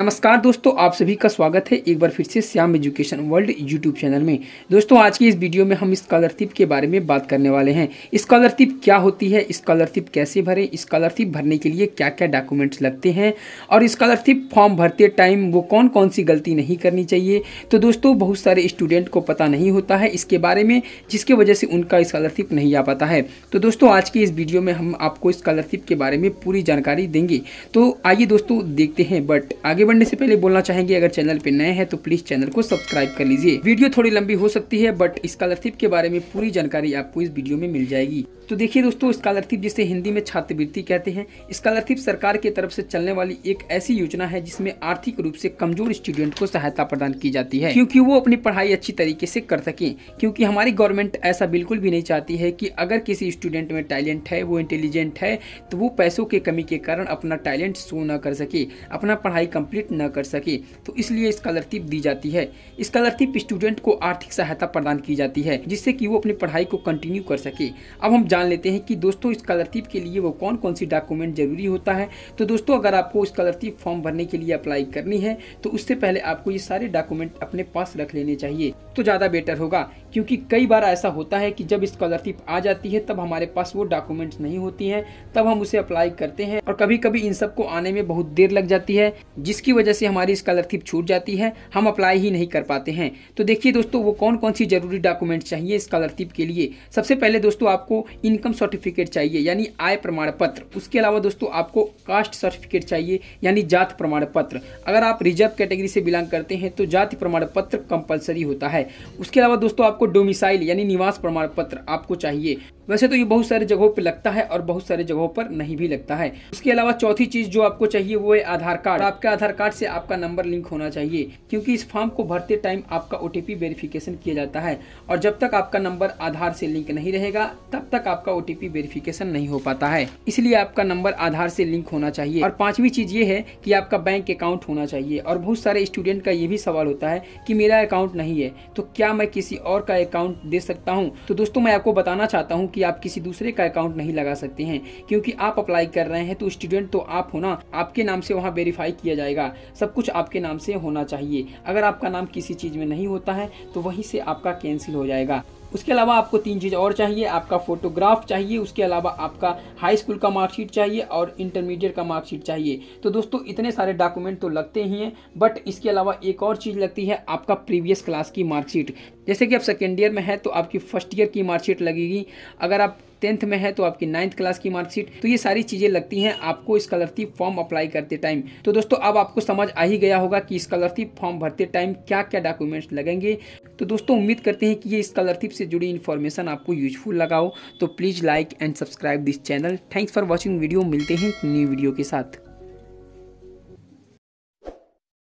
नमस्कार दोस्तों आप सभी का स्वागत है एक बार फिर से Shyam education world YouTube channel में दोस्तों आज की इस वीडियो में हम स्कॉलरशिप के बारे में बात करने वाले हैं स्कॉलरशिप क्या होती है स्कॉलरशिप कैसे भरें स्कॉलरशिप भरने के लिए क्या क्या डॉक्यूमेंट्स लगते हैं और स्कॉलरशिप फॉर्म भरते टाइम वो कौन कौन सी गलती नहीं करनी चाहिए तो दोस्तों बहुत सारे स्टूडेंट को पता नहीं होता है इसके बारे में जिसके वजह से उनका स्कॉलरशिप नहीं आ पाता है तो दोस्तों आज की इस वीडियो में हम आपको स्कॉलरशिप के बारे में पूरी जानकारी देंगे तो आइए दोस्तों देखते हैं बट आगे बढ़ने से पहले बोलना चाहेंगे अगर चैनल पे नए हैं तो प्लीज चैनल को सब्सक्राइब कर लीजिए वीडियो थोड़ी लंबी हो सकती है बट स्कॉलरशिप के बारे में पूरी जानकारी आपको इस वीडियो में मिल जाएगी तो देखिए दोस्तों स्कॉलरशिप जिसे हिंदी में छात्रवृत्ति कहते हैं स्कॉलरशिप सरकार की तरफ से चलने वाली एक ऐसी योजना है जिसमें आर्थिक रूप से कमजोर स्टूडेंट को सहायता प्रदान की जाती है क्योंकि वो अपनी पढ़ाई अच्छी तरीके से कर सके क्योंकि हमारी गवर्नमेंट ऐसा बिल्कुल भी नहीं चाहती है कि अगर किसी स्टूडेंट में टैलेंट है वो इंटेलिजेंट है तो वो पैसों की कमी के कारण अपना टैलेंट शो न कर सके अपना पढ़ाई कम्प्लीट कंप्लीट न कर सके तो इसलिए स्कॉलरशिप दी जाती है स्कॉलरशिप स्टूडेंट को आर्थिक सहायता प्रदान की जाती है जिससे कि वो अपनी पढ़ाई को कंटिन्यू कर सके अब हम जान लेते हैं कि दोस्तों स्कॉलरशिप के लिए वो कौन कौन सी डॉक्यूमेंट जरूरी होता है तो दोस्तों अगर आपको स्कॉलरशिप फॉर्म भरने के लिए अप्लाई करनी है तो उससे पहले आपको ये सारे डॉक्यूमेंट अपने पास रख लेने चाहिए तो ज़्यादा बेटर होगा क्योंकि कई बार ऐसा होता है कि जब स्कॉलरशिप आ जाती है तब हमारे पास वो डॉक्यूमेंट्स नहीं होती हैं तब हम उसे अप्लाई करते हैं और कभी कभी इन सब को आने में बहुत देर लग जाती है जिसकी वजह से हमारी स्कॉलरशिप छूट जाती है हम अप्लाई ही नहीं कर पाते हैं तो देखिए दोस्तों वो कौन कौन सी ज़रूरी डॉक्यूमेंट्स चाहिए स्कॉलरशिप के लिए सबसे पहले दोस्तों आपको इनकम सर्टिफिकेट चाहिए यानी आय प्रमाण पत्र उसके अलावा दोस्तों आपको कास्ट सर्टिफिकेट चाहिए यानी जात प्रमाण पत्र अगर आप रिजर्व कैटेगरी से बिलोंग करते हैं तो जाति प्रमाण पत्र कंपलसरी होता है उसके अलावा दोस्तों आपको डोमिसाइल यानी निवास प्रमाण पत्र आपको चाहिए वैसे तो ये बहुत सारे जगहों पर लगता है और बहुत सारे जगहों पर नहीं भी लगता है उसके अलावा चौथी चीज जो आपको चाहिए वो है आधार कार्ड आपका आधार कार्ड से आपका नंबर लिंक होना चाहिए क्योंकि इस फॉर्म को भरते टाइम आपका ओ वेरिफिकेशन किया जाता है और जब तक आपका नंबर आधार से लिंक नहीं रहेगा तब तक आपका ओ वेरिफिकेशन नहीं हो पाता है इसलिए आपका नंबर आधार से लिंक होना चाहिए और पांचवी चीज ये है की आपका बैंक अकाउंट होना चाहिए और बहुत सारे स्टूडेंट का ये भी सवाल होता है की मेरा अकाउंट नहीं है तो क्या मैं किसी और का अकाउंट दे सकता हूँ तो दोस्तों मैं आपको बताना चाहता हूँ कि आप किसी दूसरे का अकाउंट नहीं लगा सकते हैं क्योंकि आप अप्लाई कर रहे हैं तो स्टूडेंट तो आप होना आपके नाम से वहाँ वेरीफाई किया जाएगा सब कुछ आपके नाम से होना चाहिए अगर आपका नाम किसी चीज़ में नहीं होता है तो वहीं से आपका कैंसिल हो जाएगा उसके अलावा आपको तीन चीज़ और चाहिए आपका फोटोग्राफ चाहिए उसके अलावा आपका हाई स्कूल का मार्कशीट चाहिए और इंटरमीडिएट का मार्कशीट चाहिए तो दोस्तों इतने सारे डॉक्यूमेंट तो लगते ही हैं बट इसके अलावा एक और चीज़ लगती है आपका प्रीवियस क्लास की मार्कशीट जैसे कि आप सेकेंड ईयर में हैं तो आपकी फर्स्ट ईयर की मार्कशीट लगेगी अगर आप टेंथ में है तो आपकी नाइन्थ क्लास की मार्कशीट तो ये सारी चीज़ें लगती हैं आपको स्कॉलरशिप फॉर्म अप्लाई करते टाइम तो दोस्तों अब आपको समझ आ ही गया होगा कि स्कॉलरशिप फॉर्म भरते टाइम क्या क्या डॉक्यूमेंट्स लगेंगे तो दोस्तों उम्मीद करते हैं कि ये स्कॉलरशिप से जुड़ी इन्फॉर्मेशन आपको यूजफुल लगाओ तो please like and subscribe this channel thanks for watching video मिलते हैं न्यू वीडियो के साथ